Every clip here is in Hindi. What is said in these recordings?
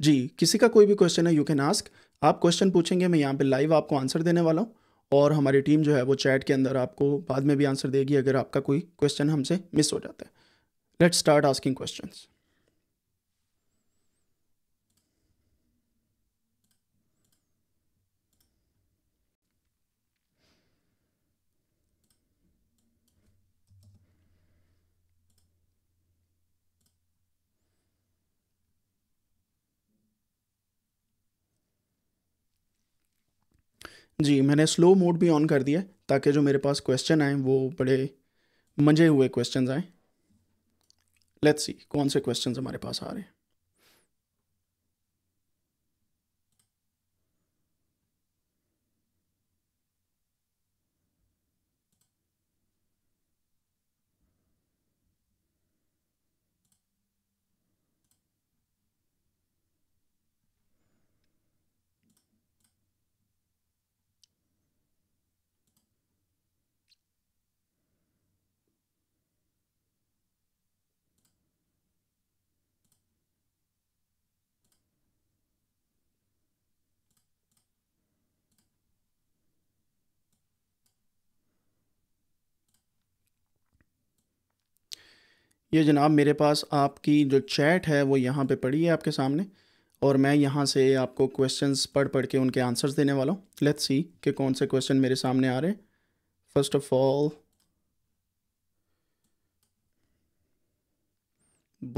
जी किसी का कोई भी क्वेश्चन है यू कैन आस्क आप क्वेश्चन पूछेंगे मैं यहाँ पे लाइव आपको आंसर देने वाला हूँ और हमारी टीम जो है वो चैट के अंदर आपको बाद में भी आंसर देगी अगर आपका कोई क्वेश्चन हमसे मिस हो जाता है लेट्स स्टार्ट आस्किंग क्वेश्चंस जी मैंने स्लो मोड भी ऑन कर दिया ताकि जो मेरे पास क्वेश्चन आए वो बड़े मजे हुए क्वेश्चन आएँ लेट्स सी कौन से क्वेश्चन हमारे पास आ रहे हैं ये जनाब मेरे पास आपकी जो चैट है वो यहाँ पे पड़ी है आपके सामने और मैं यहाँ से आपको क्वेश्चंस पढ़ पढ़ के उनके आंसर्स देने वाला हूँ लेट्स सी कि कौन से क्वेश्चन मेरे सामने आ रहे हैं फर्स्ट ऑफ ऑल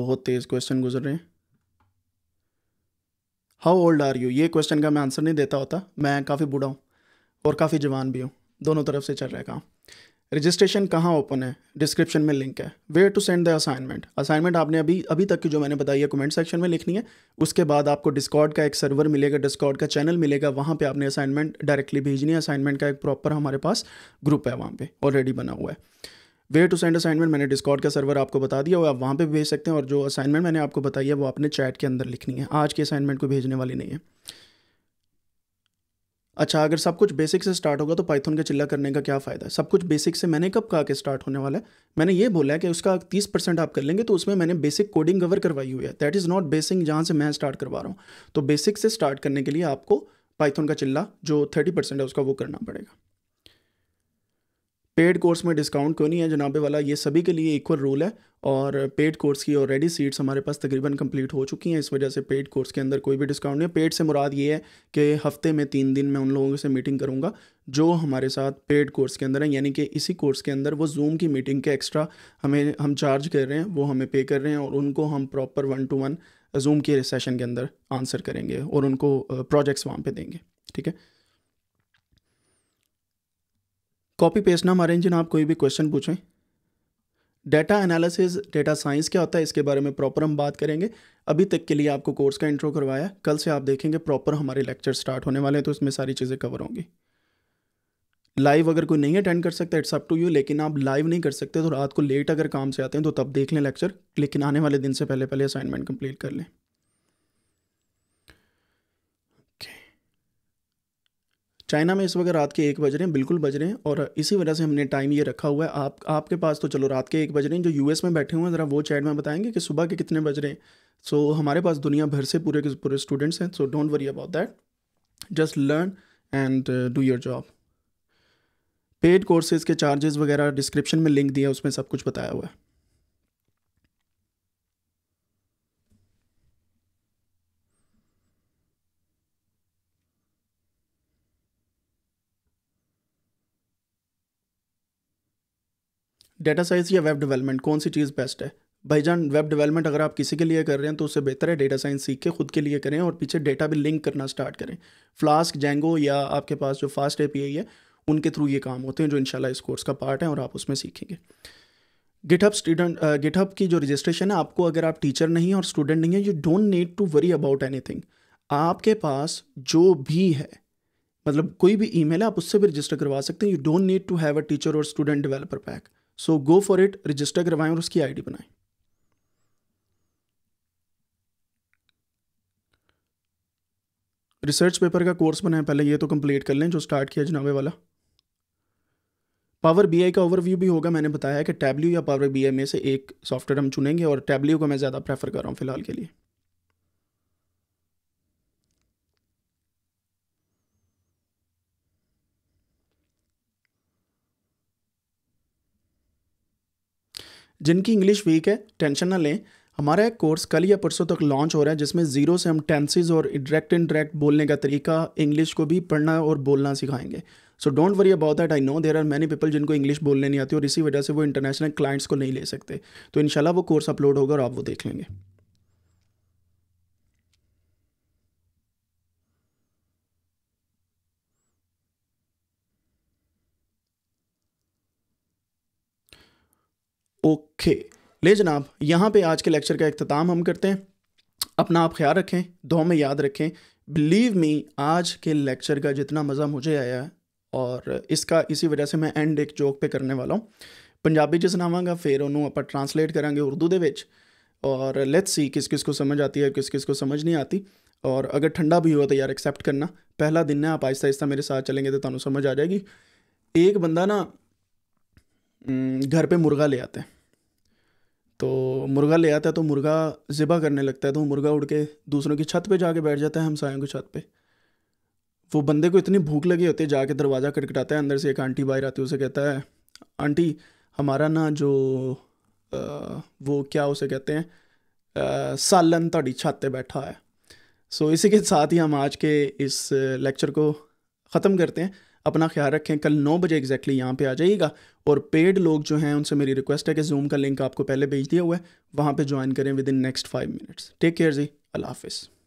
बहुत तेज़ क्वेश्चन गुजर रहे हैं हाउ ओल्ड आर यू ये क्वेश्चन का मैं आंसर नहीं देता होता मैं काफ़ी बूढ़ा हूँ और काफ़ी जवान भी हूँ दोनों तरफ से चल रहा है काम रजिस्ट्रेशन कहाँ ओपन है डिस्क्रिप्शन में लिंक है where to send the assignment assignment आपने अभी अभी तक की जो मैंने बताई है कमेंट सेक्शन में लिखनी है उसके बाद आपको डिस्कॉर्ड का एक सर्वर मिलेगा डिस्कॉर्ड का चैनल मिलेगा वहाँ पे आपने असाइनमेंट डायरेक्टली भेजनी है असाइनमेंट का एक प्रॉपर हमारे पास ग्रुप है वहाँ पर ऑलरेडी बना हुआ है वेयर टू सेंड असाइनमेंट मैंने डिस्कॉर्ड का सर्वर आपको बता दिया और आप वहाँ पर भेज सकते हैं और जो असाइनमेंट मैंने आपको बताई है वो आपने चैट के अंदर लिखनी है आज की असाइनमेंट को भेजने वाली नहीं है अच्छा अगर सब कुछ बेसिक से स्टार्ट होगा तो पाइथन का चिल्ला करने का क्या फ़ायदा है सब कुछ बेसिक से मैंने कब कहा कि स्टार्ट होने वाला है मैंने ये बोला है कि उसका तीस परसेंट आप कर लेंगे तो उसमें मैंने बेसिक कोडिंग कवर करवाई हुई है दैट इज़ नॉट बेसिक जहाँ से मैं स्टार्ट करवा रहा हूँ तो बेसिक से स्टार्ट करने के लिए आपको पाइथन का चिल्ला जो थर्टी परसेंट है उसका वो करना पड़ेगा पेड कोर्स में डिस्काउंट क्यों नहीं है जनाबे वाला ये सभी के लिए इक्वल रूल है और पेड कोर्स की ऑलरेडी सीट्स हमारे पास तकरीबन कंप्लीट हो चुकी हैं इस वजह से पेड कोर्स के अंदर कोई भी डिस्काउंट नहीं है पेड से मुराद ये है कि हफ्ते में तीन दिन मैं उन लोगों से मीटिंग करूँगा जो हमारे साथ पेड कोर्स के अंदर है यानी कि इसी कोर्स के अंदर वो जूम की मीटिंग के एक्स्ट्रा हमें हम चार्ज कर रहे हैं वो हमें पे कर रहे हैं और उनको हम proper one to one Zoom के सेशन के अंदर आंसर करेंगे और उनको प्रोजेक्ट्स uh, वहाँ पर देंगे ठीक है कॉपी पेस्ट ना मारें जिन आप कोई भी क्वेश्चन पूछें डेटा एनालिसिस डेटा साइंस क्या होता है इसके बारे में प्रॉपर हम बात करेंगे अभी तक के लिए आपको कोर्स का इंट्रो करवाया कल से आप देखेंगे प्रॉपर हमारे लेक्चर स्टार्ट होने वाले हैं तो इसमें सारी चीज़ें कवर होंगी लाइव अगर कोई नहीं अटेंड कर सकता इट्स अप टू यू लेकिन आप लाइव नहीं कर सकते तो रात को लेट अगर काम से आते हैं तो तब देख लें लेक्चर लेकिन आने वाले दिन से पहले पहले असाइनमेंट कंप्लीट कर लें चाइना में इस वक्त रात के एक बज रहे हैं बिल्कुल बज रहे हैं और इसी वजह से हमने टाइम ये रखा हुआ है आप आपके पास तो चलो रात के एक बज रहे हैं जो यूएस में बैठे हुए हैं ज़रा वो चैट में बताएंगे कि सुबह के कितने बज रहे हैं सो so, हमारे पास दुनिया भर से पूरे के पूरे स्टूडेंट्स हैं so don't worry about that just learn and do your job paid courses के चार्जेस वगैरह डिस्क्रिप्शन में लिंक दिया उसमें सब कुछ बताया हुआ है डेटा साइंस या वेब डेवलपमेंट कौन सी चीज़ बेस्ट है जान वेब डेवलपमेंट अगर आप किसी के लिए कर रहे हैं तो उससे बेहतर है डेटा साइंस सीख के खुद के लिए करें और पीछे डेटा भी लिंक करना स्टार्ट करें फ्लास्क जेंगो या आपके पास जो फास्ट ए है उनके थ्रू ये काम होते हैं जो इनशाला इस कोर्स का पार्ट है और आप उसमें सीखेंगे गिटहब स्टूडेंट गिटहब की जो रजिस्ट्रेशन है आपको अगर आप टीचर नहीं और स्टूडेंट नहीं है you don't need to worry about any आपके पास जो भी है मतलब कोई भी ईमेल है आप उससे भी रजिस्टर करवा सकते हैं you don't need to have a teacher और student developer pack so go for it register करवाएं और उसकी आईडी बनाएं रिसर्च पेपर का कोर्स बनाएं पहले ये तो कंप्लीट कर लें जो स्टार्ट किया जनाबे वाला पावर बीआई का ओवरव्यू भी होगा मैंने बताया कि टैबल्यू या पावर बीआई में से एक सॉफ्टवेयर हम चुनेंगे और टैबल्यू को मैं ज़्यादा प्रेफर कर रहा हूँ फिलहाल के लिए जिनकी इंग्लिश वीक है टेंशन ना लें हमारा एक कोर्स कल या परसों तक लॉन्च हो रहा है जिसमें ज़ीरो से हम टेंसेज और डायरेक्ट डायरेक्ट बोलने का तरीका इंग्लिश को भी पढ़ना और बोलना सिखाएंगे so don't worry about that I know there are many people जिनको इंग्लिश बोलने नहीं आती और इसी वजह से वो इंटरनेशनल क्लाइंट्स को नहीं ले सकते तो इनशाला वो कोर्स अपलोड होगा और आप वो देख लेंगे ओके ले जनाब यहाँ पे आज के लेक्चर का अख्ताम हम करते हैं अपना आप ख्याल रखें दो में याद रखें बिलीव मी आज के लेक्चर का जितना मज़ा मुझे आया है और इसका इसी वजह से मैं एंड एक जोक पे करने वाला हूँ पंजाबी जनावगा फिर उन्होंने आप ट्रांसलेट करेंगे उर्दू के और लेट्स सी किस किस को समझ आती है किस किस को समझ नहीं आती और अगर ठंडा भी हुआ तो यार एक्सेप्ट करना पहला दिन है आप आहिस्ता आहिस्ता मेरे साथ चलेंगे तो तुम समझ आ जाएगी एक बंदा ना हम्म, घर पे मुर्गा ले आते हैं तो मुर्गा ले आता है तो मुर्गा ज़िबा करने लगता है तो मुर्गा उड़ के दूसरों की छत पे जाके बैठ जाता है हमसायों की छत पे वो बंदे को इतनी भूख लगी होती है जाके दरवाज़ा खटखटाता है अंदर से एक आंटी बाहर आती है उसे कहता है आंटी हमारा ना जो आ, वो क्या उसे कहते हैं सालन थोड़ी छत बैठा है सो so, इसी के साथ ही हम आज के इस लेक्चर को ख़त्म करते हैं अपना ख्याल रखें कल नौ बजे एग्जैक्टली यहाँ पे आ जाइएगा और पेड लोग जो हैं उनसे मेरी रिक्वेस्ट है कि जूम का लिंक आपको पहले भेज दिया हुआ है वहाँ पे ज्वाइन करें within next five minutes take care जी अल्लाह हाफिज़